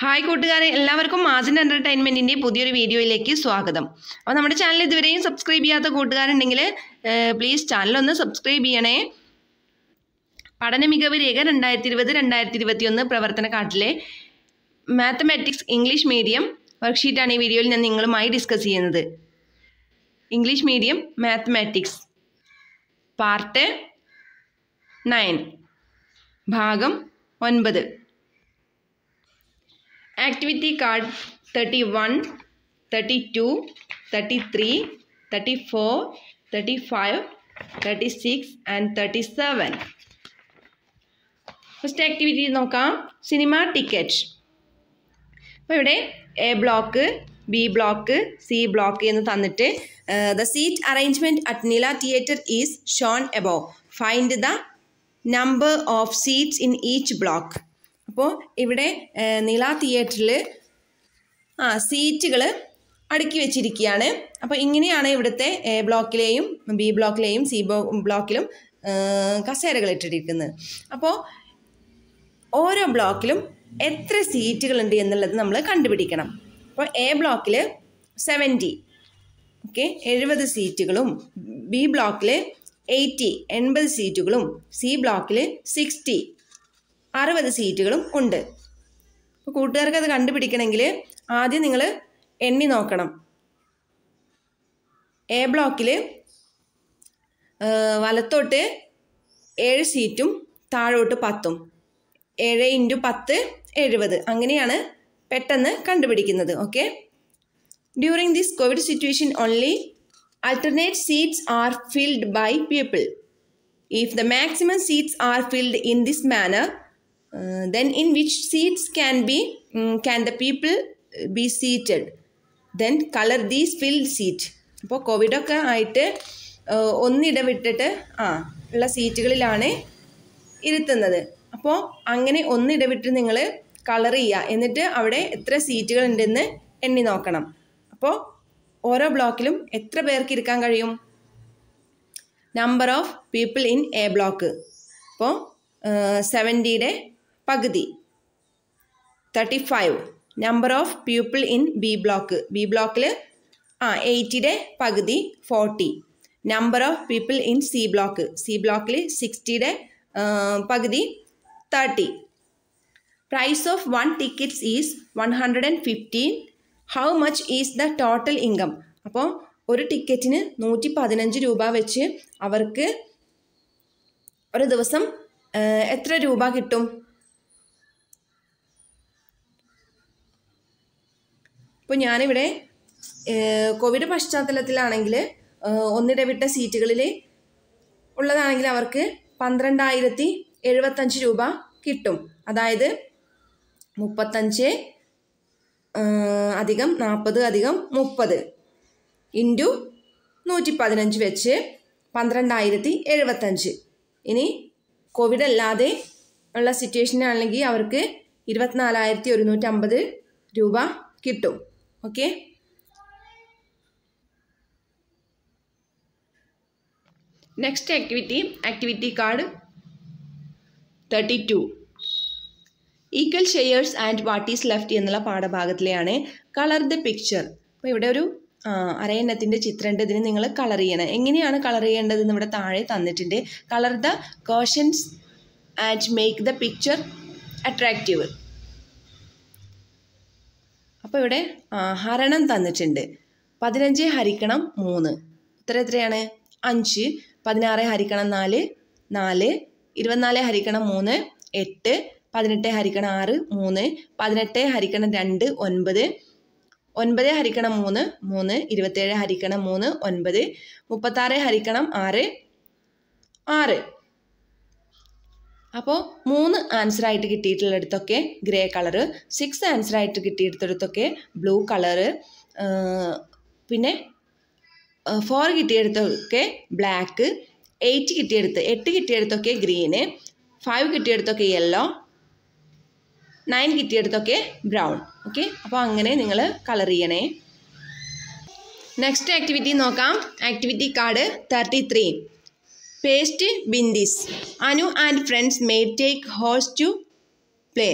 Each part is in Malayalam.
ഹായ് കൂട്ടുകാരെ എല്ലാവർക്കും മാജിൻ എൻ്റർടൈൻമെൻറ്റിൻ്റെ പുതിയൊരു വീഡിയോയിലേക്ക് സ്വാഗതം അപ്പോൾ നമ്മുടെ ചാനൽ ഇതുവരെയും സബ്സ്ക്രൈബ് ചെയ്യാത്ത കൂട്ടുകാരുണ്ടെങ്കിൽ പ്ലീസ് ചാനലൊന്ന് സബ്സ്ക്രൈബ് ചെയ്യണേ പഠന മികവ് രേഖ രണ്ടായിരത്തി ഇരുപത് രണ്ടായിരത്തി ഇരുപത്തിയൊന്ന് പ്രവർത്തന കാട്ടിലെ മാത്തമാറ്റിക്സ് ഇംഗ്ലീഷ് മീഡിയം വർക്ക്ഷീറ്റാണ് ഈ വീഡിയോയിൽ ഞാൻ നിങ്ങളുമായി ഡിസ്കസ് ചെയ്യുന്നത് English medium mathematics part nine ഭാഗം ഒൻപത് activity card thirty thirty thirty one two three thirty four thirty five thirty six and thirty seven first activity നോക്കാം സിനിമ ടിക്കറ്റ് അപ്പോൾ ഇവിടെ A block B block C block എന്ന് തന്നിട്ട് the seat arrangement at Nila theatre is shown above find the number of seats in each block അപ്പോൾ ഇവിടെ നീള തിയേറ്ററിൽ ആ സീറ്റുകൾ അടുക്കി വെച്ചിരിക്കുകയാണ് അപ്പോൾ ഇങ്ങനെയാണ് ഇവിടുത്തെ എ ബ്ലോക്കിലെയും ബി ബ്ലോക്കിലെയും സി ബ്ലോക്കിലും കസേരകൾ ഇട്ടിരിക്കുന്നത് അപ്പോൾ ഓരോ ബ്ലോക്കിലും എത്ര സീറ്റുകളുണ്ട് എന്നുള്ളത് നമ്മൾ കണ്ടുപിടിക്കണം അപ്പോൾ എ ബ്ലോക്കിൽ സെവൻറ്റി ഓക്കെ എഴുപത് സീറ്റുകളും ബി ബ്ലോക്കിൽ എയ്റ്റി എൺപത് സീറ്റുകളും സി ബ്ലോക്കിൽ സിക്സ്റ്റി അറുപത് സീറ്റുകളും ഉണ്ട് അപ്പോൾ കൂട്ടുകാർക്ക് അത് കണ്ടുപിടിക്കണമെങ്കിൽ ആദ്യം നിങ്ങൾ എണ്ണി നോക്കണം എ ബ്ലോക്കിൽ വലത്തോട്ട് ഏഴ് സീറ്റും താഴോട്ട് പത്തും ഏഴ് ഇൻറ്റു പത്ത് എഴുപത് അങ്ങനെയാണ് പെട്ടെന്ന് കണ്ടുപിടിക്കുന്നത് okay during this Covid situation only alternate seats are filled by people if the maximum seats are filled in this manner then in which seats can be can the people be seated then colour these color seat അപ്പോൾ കോവിഡൊക്കെ ആയിട്ട് uh, ഒന്നിടവിട്ടിട്ട് ആ ഉള്ള സീറ്റുകളിലാണ് ഇരുത്തുന്നത് അപ്പോൾ അങ്ങനെ ഒന്നിടവിട്ട് നിങ്ങൾ കളർ ചെയ്യുക എന്നിട്ട് അവിടെ എത്ര സീറ്റുകൾ ഉണ്ടെന്ന് എണ്ണി നോക്കണം അപ്പോൾ ഓരോ ബ്ലോക്കിലും എത്ര പേർക്ക് ഇരിക്കാൻ കഴിയും number of people in A block അപ്പോൾ സെവൻറ്റിയുടെ പകുതി thirty five number of people in B block B ബ്ലോക്കിൽ ആ എയ്റ്റിയുടെ പകുതി forty number of people in C block C ബ്ലോക്കിൽ സിക്സ്റ്റിയുടെ പകുതി thirty price of one tickets is one hundred and fifteen how much is the total income അപ്പോൾ ഒരു ടിക്കറ്റിന് നൂറ്റി പതിനഞ്ച് രൂപ വെച്ച് അവർക്ക് ഒരു ദിവസം എത്ര രൂപ കിട്ടും ഇപ്പോൾ ഞാനിവിടെ കോവിഡ് പശ്ചാത്തലത്തിലാണെങ്കിൽ ഒന്നിടവിട്ട സീറ്റുകളിൽ ഉള്ളതാണെങ്കിൽ അവർക്ക് പന്ത്രണ്ടായിരത്തി എഴുപത്തഞ്ച് രൂപ കിട്ടും അതായത് മുപ്പത്തഞ്ച് അധികം നാൽപ്പത് അധികം മുപ്പത് ഇൻറ്റു നൂറ്റി പതിനഞ്ച് വെച്ച് പന്ത്രണ്ടായിരത്തി എഴുപത്തഞ്ച് ഇനി കോവിഡ് അല്ലാതെ ഉള്ള സിറ്റുവേഷനാണെങ്കിൽ അവർക്ക് ഇരുപത്തിനാലായിരത്തി ഒരുന്നൂറ്റമ്പത് രൂപ കിട്ടും okay next activity activity card thirty two equal shares and what is left എന്നുള്ള പാഠഭാഗത്തിലെയാണ് കളർ ദ പിക്ചർ അപ്പോൾ ഇവിടെ ഒരു അരയന്നത്തിൻ്റെ ചിത്രമുണ്ട് ഇതിന് നിങ്ങൾ കളർ ചെയ്യണം എങ്ങനെയാണ് കളർ ചെയ്യേണ്ടത് ഇവിടെ താഴെ തന്നിട്ടുണ്ട് colour the quotients and make the picture attractive അപ്പോൾ ഇവിടെ ഹരണം തന്നിട്ടുണ്ട് പതിനഞ്ച് ഹരിക്കണം മൂന്ന് ഉത്തരം എത്രയാണ് അഞ്ച് പതിനാറ് ഹരിക്കണം നാല് നാല് ഇരുപത്തിനാല് ഹരിക്കണം മൂന്ന് എട്ട് പതിനെട്ട് ഹരിക്കണം ആറ് മൂന്ന് പതിനെട്ട് ഹരിക്കണം രണ്ട് ഒൻപത് ഒൻപത് ഹരിക്കണം മൂന്ന് മൂന്ന് ഇരുപത്തേഴ് ഹരിക്കണം മൂന്ന് ഒൻപത് മുപ്പത്താറ് ഹരിക്കണം ആറ് ആറ് അപ്പോൾ മൂന്ന് ആൻസർ ആയിട്ട് കിട്ടിയിട്ടുള്ളിടത്തൊക്കെ ഗ്രേ കളറ് സിക്സ് ആൻസർ ആയിട്ട് കിട്ടിയിടത്തൊക്കെ ബ്ലൂ കളറ് പിന്നെ ഫോർ കിട്ടിയെടുത്തൊക്കെ ബ്ലാക്ക് എയ്റ്റ് കിട്ടിയെടുത്ത് എട്ട് കിട്ടിയെടുത്തൊക്കെ ഗ്രീന് ഫൈവ് കിട്ടിയെടുത്തൊക്കെ യെല്ലോ നയൻ കിട്ടിയെടുത്തൊക്കെ ബ്രൗൺ ഓക്കെ അപ്പോൾ അങ്ങനെ നിങ്ങൾ കളർ ചെയ്യണേ നെക്സ്റ്റ് ആക്ടിവിറ്റി നോക്കാം activity card thirty paste bindis Anu and friends may take hoops to play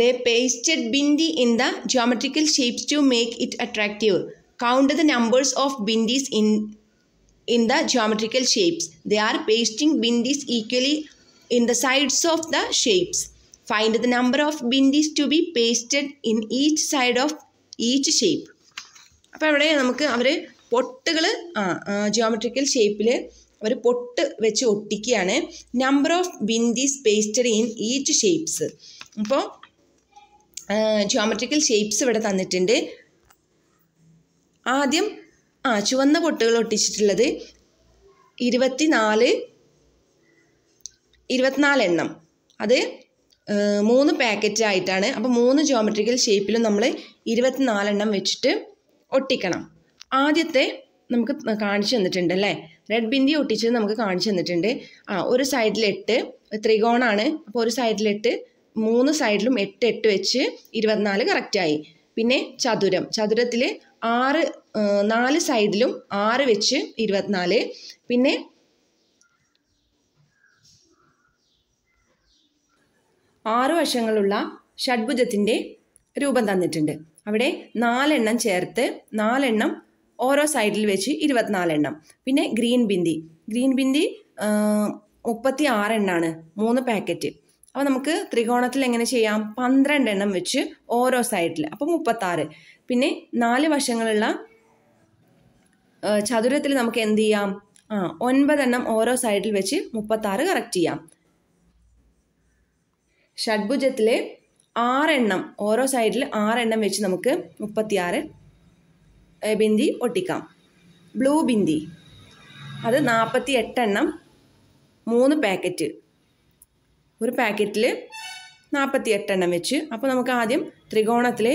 the pasted bindi in the geometrical shapes to make it attractive count the numbers of bindis in in the geometrical shapes they are pasting bindis equally in the sides of the shapes find the number of bindis to be pasted in each side of each shape അപ്പോൾ അവിടെ നമുക്ക് അവർ പൊട്ടുകൾ ആ ജിയോമെട്രിക്കൽ ഷേപ്പിൽ അവർ പൊട്ട് വെച്ച് ഒട്ടിക്കുകയാണ് number of bindis pasted in each shapes അപ്പോൾ ജിയോമെട്രിക്കൽ ഷേപ്സ് ഇവിടെ തന്നിട്ടുണ്ട് ആദ്യം ആ ചുവന്ന പൊട്ടുകൾ ഒട്ടിച്ചിട്ടുള്ളത് നാല് ഇരുപത്തിനാല് എണ്ണം അത് മൂന്ന് പാക്കറ്റ് ആയിട്ടാണ് അപ്പോൾ മൂന്ന് ജോമെട്രിക്കൽ ഷേപ്പിലും നമ്മൾ ഇരുപത്തിനാലെണ്ണം വെച്ചിട്ട് ഒട്ടിക്കണം ആദ്യത്തെ നമുക്ക് കാണിച്ചു തന്നിട്ടുണ്ട് അല്ലേ റെഡ് ബിന്ദി ഒട്ടിച്ച് നമുക്ക് കാണിച്ചു തന്നിട്ടുണ്ട് ആ ഒരു സൈഡിൽ എട്ട് ത്രികോണാണ് അപ്പോൾ ഒരു സൈഡിൽ എട്ട് മൂന്ന് സൈഡിലും എട്ട് എട്ട് വെച്ച് ഇരുപത്തിനാല് കറക്റ്റായി പിന്നെ ചതുരം ചതുരത്തിൽ ആറ് നാല് സൈഡിലും ആറ് വെച്ച് ഇരുപത്തിനാല് പിന്നെ ആറ് വശങ്ങളുള്ള ഷഡ്ഭുജത്തിൻ്റെ രൂപം തന്നിട്ടുണ്ട് അവിടെ നാലെണ്ണം ചേർത്ത് നാലെണ്ണം ഓരോ സൈഡിൽ വെച്ച് ഇരുപത്തിനാലെണ്ണം പിന്നെ ഗ്രീൻ ബിന്ദി ഗ്രീൻ ബിന്ദി മുപ്പത്തി ആറെണ്ണാണ് മൂന്ന് പാക്കറ്റ് അപ്പോൾ നമുക്ക് ത്രികോണത്തിൽ എങ്ങനെ ചെയ്യാം പന്ത്രണ്ട് എണ്ണം വെച്ച് ഓരോ സൈഡിൽ അപ്പോൾ മുപ്പത്താറ് പിന്നെ നാല് വശങ്ങളുള്ള ചതുരത്തിൽ നമുക്ക് എന്ത് ചെയ്യാം ആ ഒൻപതെണ്ണം ഓരോ സൈഡിൽ വെച്ച് മുപ്പത്താറ് കറക്റ്റ് ചെയ്യാം ഷഡ്ഭുജത്തിലെ ആറെണ്ണം ഓരോ സൈഡിൽ ആറെണ്ണം വെച്ച് നമുക്ക് മുപ്പത്തിയാറ് ബിന്ദി ഒട്ടിക്കാം ബ്ലൂ ബിന്ദി അത് നാൽപ്പത്തി എട്ടെണ്ണം മൂന്ന് പാക്കറ്റ് ഒരു പാക്കറ്റിൽ നാൽപ്പത്തി എട്ടെണ്ണം വെച്ച് അപ്പോൾ നമുക്ക് ആദ്യം ത്രികോണത്തിൽ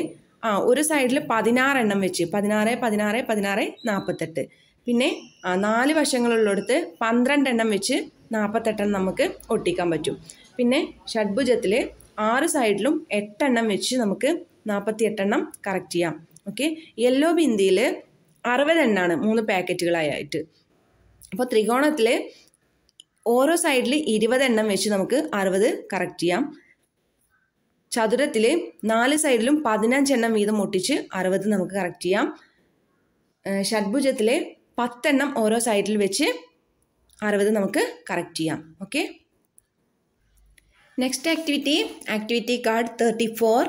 ആ ഒരു സൈഡിൽ പതിനാറെണ്ണം വെച്ച് പതിനാറ് പതിനാറ് പതിനാറ് നാൽപ്പത്തെട്ട് പിന്നെ ആ നാല് വശങ്ങളുള്ളടുത്ത് പന്ത്രണ്ടെണ്ണം വെച്ച് നാൽപ്പത്തെട്ടെണ്ണം നമുക്ക് ഒട്ടിക്കാൻ പറ്റും പിന്നെ ഷഡ്ഭുജത്തിൽ ആറ് സൈഡിലും എട്ടെണ്ണം വെച്ച് നമുക്ക് നാൽപ്പത്തി എട്ടെണ്ണം കറക്റ്റ് ചെയ്യാം ഓക്കെ യെല്ലോ ബിന്ദിയിൽ അറുപതെണ്ണാണ് മൂന്ന് പാക്കറ്റുകളായിട്ട് അപ്പോൾ ത്രികോണത്തിൽ ഓരോ സൈഡിൽ ഇരുപതെണ്ണം വെച്ച് നമുക്ക് അറുപത് കറക്റ്റ് ചെയ്യാം ചതുരത്തിൽ നാല് സൈഡിലും പതിനഞ്ചെണ്ണം വീതം ഒട്ടിച്ച് അറുപത് നമുക്ക് കറക്റ്റ് ചെയ്യാം ഷഡ്ഭുജത്തിലെ പത്തെണ്ണം ഓരോ സൈഡിൽ വെച്ച് അറുപത് നമുക്ക് കറക്റ്റ് ചെയ്യാം okay next activity activity card thirty four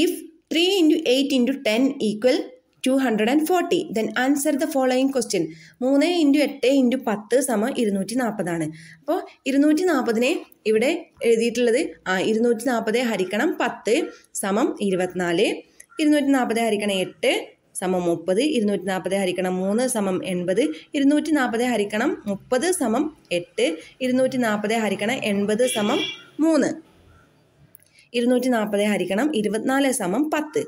if three into eight into ten equal to hundred and forty then answer the following question മൂന്ന് ഇൻറ്റു എട്ട് ഇൻറ്റു പത്ത് സമ ഇരുന്നൂറ്റി നാൽപ്പതാണ് അപ്പോൾ ഇരുന്നൂറ്റി നാൽപ്പതിനെ ഇവിടെ എഴുതിയിട്ടുള്ളത് ആ ഇരുന്നൂറ്റി നാൽപ്പത് ഹരിക്കണം പത്ത് സമം ഇരുപത്തിനാല് ഇരുന്നൂറ്റി നാൽപ്പത് ഹരിക്കണം എട്ട് സമം മുപ്പത് ഇരുന്നൂറ്റി നാൽപ്പത് ഹരിക്കണം മൂന്ന് സമം എൺപത് ഇരുന്നൂറ്റി നാൽപ്പത് ഹരിക്കണം മുപ്പത് സമം എട്ട് ഇരുന്നൂറ്റി നാൽപ്പത് ഹരിക്കണം എൺപത് സമം മൂന്ന് ഇരുന്നൂറ്റി നാൽപ്പത് ഹരിക്കണം ഇരുപത്തിനാല് സമം പത്ത്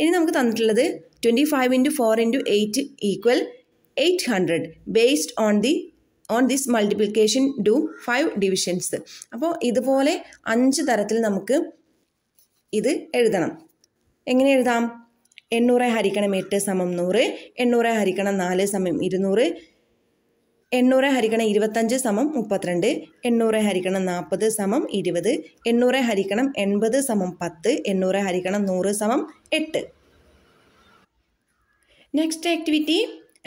ഇനി നമുക്ക് തന്നിട്ടുള്ളത് twenty five into four into eight equal eight hundred based on the on this multiplication do five divisions അപ്പോൾ ഇതുപോലെ അഞ്ച് തരത്തിൽ നമുക്ക് ഇത് എഴുതണം എങ്ങനെ എഴുതാം എണ്ണൂറ് ഹരിക്കണം എട്ട് സമം നൂറ് എണ്ണൂറ് ഹരിക്കണം നാല് സമയം ഇരുന്നൂറ് എണ്ണൂറ് ഹരിക്കണം ഇരുപത്തഞ്ച് സമം മുപ്പത്തിരണ്ട് എണ്ണൂറ് ഹരിക്കണം നാൽപ്പത് സമം ഇരുപത് എണ്ണൂറ് ഹരിക്കണം എൺപത് സമം പത്ത് എണ്ണൂറ് ഹരിക്കണം നൂറ് സമം എട്ട് next activity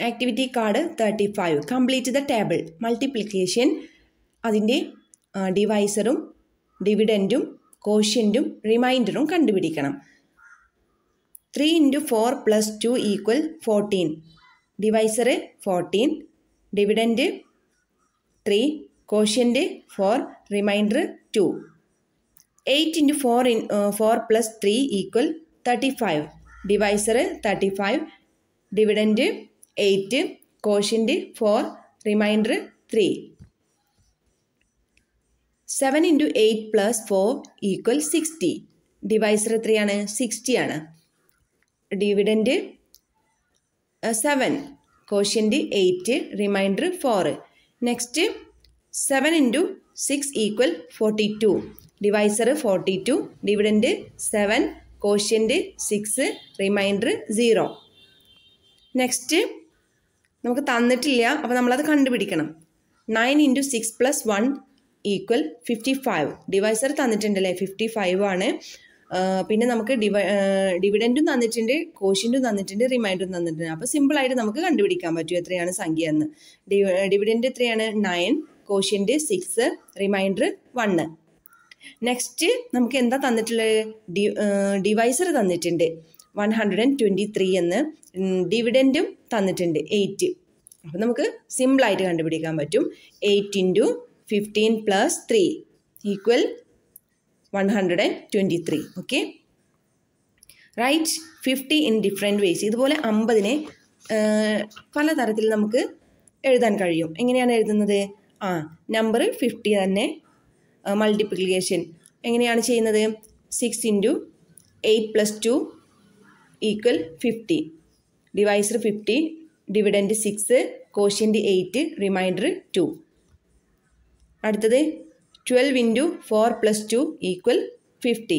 activity card thirty five complete the table multiplication അതിൻ്റെ ഡിവൈസറും ഡിവിഡൻറ്റും കോഷ്യൻറ്റും റിമൈൻഡറും കണ്ടുപിടിക്കണം three into four plus two equal fourteen divisor fourteen dividend three quotient four remainder two eight into four in four plus three equal thirty five divisor thirty five dividend eight quotient four remainder three seven into eight plus four equal sixty divisor എത്രയാണ് സിക്സ്റ്റി ആണ് dividend seven quotient eight reminder four next seven into six equal forty two divisor forty two dividend seven quotient six remainder zero next നമുക്ക് തന്നിട്ടില്ല അപ്പോൾ നമ്മളത് കണ്ടുപിടിക്കണം nine into six plus one equal fifty five divisor തന്നിട്ടുണ്ടല്ലേ ഫിഫ്റ്റി ഫൈവ് ആണ് പിന്നെ നമുക്ക് ഡിവ ഡിവിഡൻറ്റും തന്നിട്ടുണ്ട് കോഷ്യൻറ്റും തന്നിട്ടുണ്ട് റിമൈൻഡറും തന്നിട്ടുണ്ട് അപ്പോൾ സിമ്പിളായിട്ട് നമുക്ക് കണ്ടുപിടിക്കാൻ പറ്റും എത്രയാണ് സംഖ്യ എന്ന് ഡിവിഡൻറ്റ് എത്രയാണ് nine quotient six remainder one next നമുക്ക് എന്താ തന്നിട്ടുള്ളത് ഡി ഡിവൈസർ തന്നിട്ടുണ്ട് one hundred and twenty three എന്ന് ഡിവിഡൻറ്റും തന്നിട്ടുണ്ട് എയ്റ്റ് അപ്പം നമുക്ക് സിമ്പിളായിട്ട് കണ്ടുപിടിക്കാൻ പറ്റും eight into fifteen plus three equal 123 okay right fifty in different ways ഇതുപോലെ അമ്പതിനെ പലതരത്തിൽ നമുക്ക് എഴുതാൻ കഴിയും എങ്ങനെയാണ് എഴുതുന്നത് ആ നമ്പർ ഫിഫ്റ്റി തന്നെ മൾട്ടിപ്ലിക്കേഷൻ എങ്ങനെയാണ് ചെയ്യുന്നത് six into eight plus two equal fifty divisor fifty dividend six quotient eight remainder two അടുത്തത് twelve into four plus two equal fifty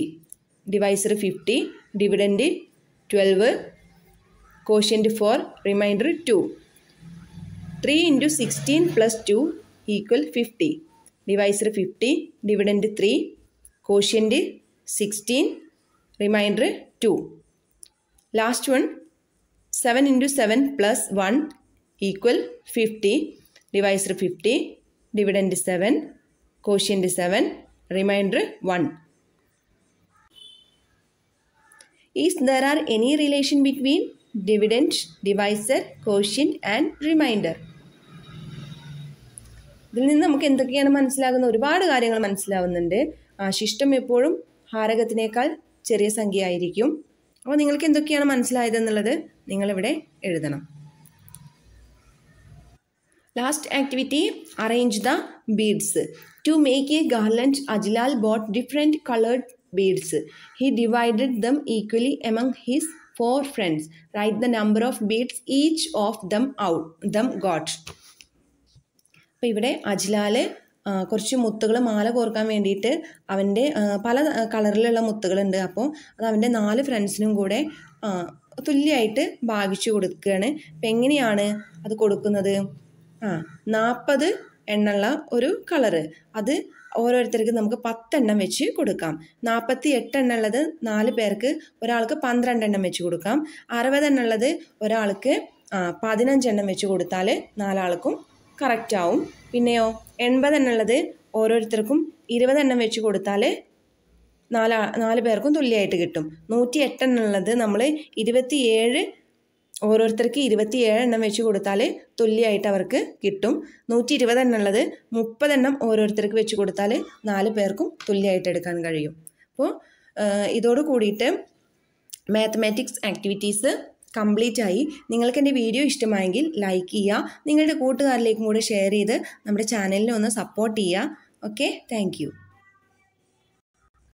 divisor fifty dividend twelve quotient four remainder two three into sixteen plus two equal fifty divisor fifty dividend three quotient sixteen remainder two last one seven into seven plus one equal fifty divisor fifty dividend seven quotient seven remainder one is there are any relation between dividend divisor quotient and remainder ഇതിൽ നിന്ന് നമുക്ക് എന്തൊക്കെയാണ് മനസ്സിലാകുന്ന ഒരുപാട് കാര്യങ്ങൾ മനസ്സിലാവുന്നുണ്ട് ശിഷ്ടം എപ്പോഴും ഹാരകത്തിനേക്കാൾ ചെറിയ സംഖ്യയായിരിക്കും അപ്പോൾ നിങ്ങൾക്ക് എന്തൊക്കെയാണ് മനസ്സിലായതെന്നുള്ളത് നിങ്ങളിവിടെ എഴുതണം Last activity, arrange the beads. To make a garland, Ajilal bought different colored beads. He divided them equally among his four friends. Write the number of beads each of them out. Them got. അപ്പോൾ ഇവിടെ അജ്ലാൽ കുറച്ച് മുത്തുകൾ മാല കോർക്കാൻ വേണ്ടിയിട്ട് അവൻ്റെ പല കളറിലുള്ള മുത്തുകളുണ്ട് അപ്പോൾ അത് അവൻ്റെ നാല് ഫ്രണ്ട്സിനും കൂടെ തുല്യമായിട്ട് ഭാഗിച്ചു കൊടുക്കുകയാണ് അപ്പം എങ്ങനെയാണ് അത് കൊടുക്കുന്നത് ആ നാൽപ്പത് എണ്ണമുള്ള ഒരു കളറ് അത് ഓരോരുത്തർക്ക് നമുക്ക് പത്തെണ്ണം വെച്ച് കൊടുക്കാം നാൽപ്പത്തി എട്ടെണ്ണം ഉള്ളത് നാല് പേർക്ക് ഒരാൾക്ക് പന്ത്രണ്ടെണ്ണം വെച്ച് കൊടുക്കാം അറുപതെണ്ണം ഉള്ളത് ഒരാൾക്ക് ആ പതിനഞ്ചെണ്ണം വെച്ച് കൊടുത്താൽ നാലാൾക്കും കറക്റ്റ് ആവും പിന്നെയോ എൺപതെണ്ണം ഉള്ളത് ഓരോരുത്തർക്കും ഇരുപതെണ്ണം വെച്ച് കൊടുത്താൽ നാലാ നാല് പേർക്കും തുല്യമായിട്ട് കിട്ടും നൂറ്റി എട്ടെണ്ണം ഉള്ളത് നമ്മൾ ഇരുപത്തിയേഴ് ഓരോരുത്തർക്ക് ഇരുപത്തിയേഴ് എണ്ണം വെച്ച് കൊടുത്താൽ തുല്യമായിട്ട് അവർക്ക് കിട്ടും നൂറ്റി ഇരുപത് എണ്ണം ഉള്ളത് മുപ്പതെണ്ണം ഓരോരുത്തർക്ക് വെച്ച് കൊടുത്താൽ നാല് പേർക്കും തുല്യമായിട്ട് എടുക്കാൻ കഴിയും അപ്പോൾ ഇതോട് കൂടിയിട്ട് മാത്തമാറ്റിക്സ് ആക്ടിവിറ്റീസ് കംപ്ലീറ്റ് ആയി നിങ്ങൾക്ക് എൻ്റെ വീഡിയോ ഇഷ്ടമായെങ്കിൽ ലൈക്ക് ചെയ്യുക നിങ്ങളുടെ കൂട്ടുകാരിലേക്കും കൂടെ ഷെയർ ചെയ്ത് നമ്മുടെ ചാനലിനെ ഒന്ന് സപ്പോർട്ട് ചെയ്യുക ഓക്കെ താങ്ക്